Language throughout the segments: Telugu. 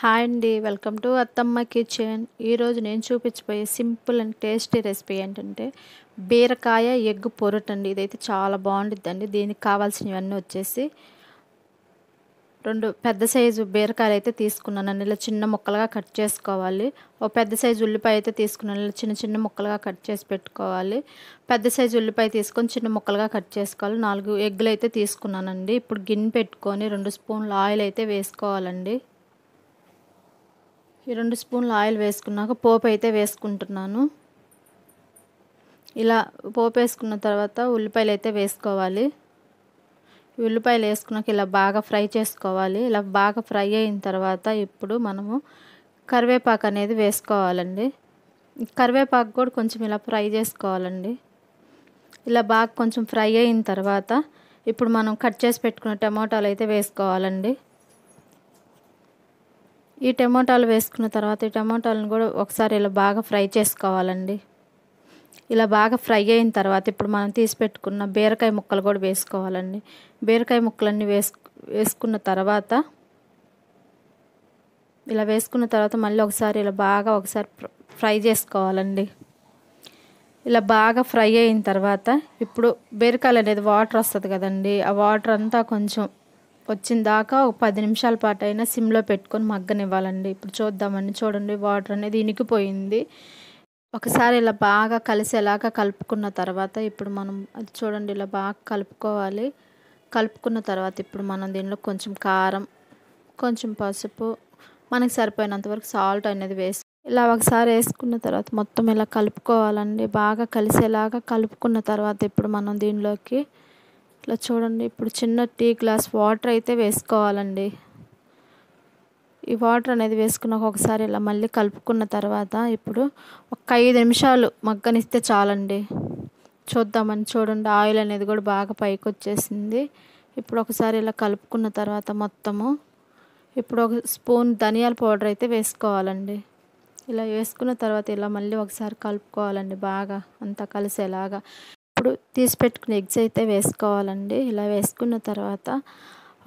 హాయ్ అండి వెల్కమ్ టు అత్తమ్మ కిచెన్ ఈరోజు నేను చూపించబోయే సింపుల్ అండ్ టేస్టీ రెసిపీ ఏంటంటే బీరకాయ ఎగ్ పొరట్ అండి ఇదైతే చాలా బాగుంటుందండి దీనికి కావాల్సినవన్నీ వచ్చేసి రెండు పెద్ద సైజు బీరకాయలు అయితే తీసుకున్నానండి ఇలా చిన్న ముక్కలుగా కట్ చేసుకోవాలి ఓ పెద్ద సైజు ఉల్లిపాయ అయితే తీసుకున్నాను ఇలా చిన్న చిన్న ముక్కలుగా కట్ చేసి పెట్టుకోవాలి పెద్ద సైజు ఉల్లిపాయ తీసుకొని చిన్న ముక్కలుగా కట్ చేసుకోవాలి నాలుగు ఎగ్గులు అయితే తీసుకున్నానండి ఇప్పుడు గిన్నె పెట్టుకొని రెండు స్పూన్లు ఆయిల్ అయితే వేసుకోవాలండి ఈ రెండు స్పూన్లు ఆయిల్ వేసుకున్నాక పోపు అయితే వేసుకుంటున్నాను ఇలా పోపు వేసుకున్న తర్వాత ఉల్లిపాయలు అయితే వేసుకోవాలి ఉల్లిపాయలు వేసుకున్నాక ఇలా బాగా ఫ్రై చేసుకోవాలి ఇలా బాగా ఫ్రై అయిన తర్వాత ఇప్పుడు మనము కరివేపాకు అనేది వేసుకోవాలండి కరివేపాకు కూడా కొంచెం ఇలా ఫ్రై చేసుకోవాలండి ఇలా బాగా కొంచెం ఫ్రై అయిన తర్వాత ఇప్పుడు మనం కట్ చేసి పెట్టుకున్న టమాటాలు అయితే వేసుకోవాలండి ఈ టమోటాలు వేసుకున్న తర్వాత ఈ టమాటాలను కూడా ఒకసారి ఇలా బాగా ఫ్రై చేసుకోవాలండి ఇలా బాగా ఫ్రై అయిన తర్వాత ఇప్పుడు మనం తీసి పెట్టుకున్న బీరకాయ ముక్కలు కూడా వేసుకోవాలండి బీరకాయ ముక్కలన్నీ వేసు వేసుకున్న తర్వాత ఇలా వేసుకున్న తర్వాత మళ్ళీ ఒకసారి ఇలా బాగా ఒకసారి ఫ్రై చేసుకోవాలండి ఇలా బాగా ఫ్రై అయిన తర్వాత ఇప్పుడు బీరకాయలు అనేది వాటర్ వస్తుంది కదండి ఆ వాటర్ అంతా కొంచెం వచ్చిన దాకా ఒక పది నిమిషాల పాటు అయినా సిమ్లో పెట్టుకొని మగ్గనివ్వాలండి ఇప్పుడు చూద్దామండి చూడండి వాటర్ అనేది ఇనికిపోయింది ఒకసారి ఇలా బాగా కలిసేలాగా కలుపుకున్న తర్వాత ఇప్పుడు మనం చూడండి ఇలా బాగా కలుపుకోవాలి కలుపుకున్న తర్వాత ఇప్పుడు మనం దీనిలో కొంచెం కారం కొంచెం పసుపు మనకి సరిపోయినంతవరకు సాల్ట్ అనేది వేసి ఇలా ఒకసారి వేసుకున్న తర్వాత మొత్తం ఇలా కలుపుకోవాలండి బాగా కలిసేలాగా కలుపుకున్న తర్వాత ఇప్పుడు మనం దీనిలోకి ఇట్లా చూడండి ఇప్పుడు చిన్న టీ గ్లాస్ వాటర్ అయితే వేసుకోవాలండి ఈ వాటర్ అనేది వేసుకున్నాక ఒకసారి ఇలా మళ్ళీ కలుపుకున్న తర్వాత ఇప్పుడు ఒక ఐదు నిమిషాలు మగ్గనిస్తే చాలండి చూద్దామని చూడండి ఆయిల్ అనేది కూడా బాగా పైకి వచ్చేసింది ఇప్పుడు ఒకసారి ఇలా కలుపుకున్న తర్వాత మొత్తము ఇప్పుడు ఒక స్పూన్ ధనియాల పౌడర్ అయితే వేసుకోవాలండి ఇలా వేసుకున్న తర్వాత ఇలా మళ్ళీ ఒకసారి కలుపుకోవాలండి బాగా అంతా కలిసేలాగా ఇప్పుడు తీసి పెట్టుకుని ఎగ్స్ అయితే వేసుకోవాలండి ఇలా వేసుకున్న తర్వాత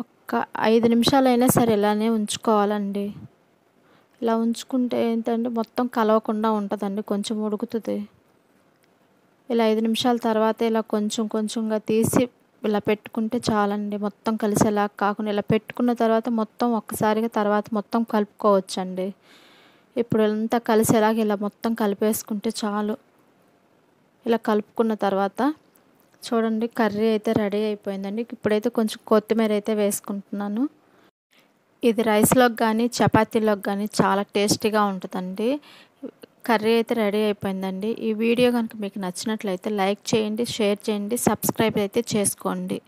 ఒక ఐదు నిమిషాలైనా సరే ఇలానే ఉంచుకోవాలండి ఇలా ఉంచుకుంటే ఏంటంటే మొత్తం కలవకుండా ఉంటుందండి కొంచెం ఉడుకుతుంది ఇలా ఐదు నిమిషాల తర్వాత ఇలా కొంచెం కొంచెంగా తీసి ఇలా పెట్టుకుంటే చాలండి మొత్తం కలిసేలా కాకుండా ఇలా పెట్టుకున్న తర్వాత మొత్తం ఒక్కసారిగా తర్వాత మొత్తం కలుపుకోవచ్చండి ఇప్పుడు ఇంత కలిసేలాగా ఇలా మొత్తం కలిపేసుకుంటే చాలు ఇలా కలుపుకున్న తర్వాత చూడండి కర్రీ అయితే రెడీ అయిపోయిందండి ఇప్పుడైతే కొంచెం కొత్తిమీర అయితే వేసుకుంటున్నాను ఇది రైస్లోకి కానీ చపాతీలోకి కానీ చాలా టేస్టీగా ఉంటుందండి కర్రీ అయితే రెడీ అయిపోయిందండి ఈ వీడియో కనుక మీకు నచ్చినట్లయితే లైక్ చేయండి షేర్ చేయండి సబ్స్క్రైబ్ అయితే చేసుకోండి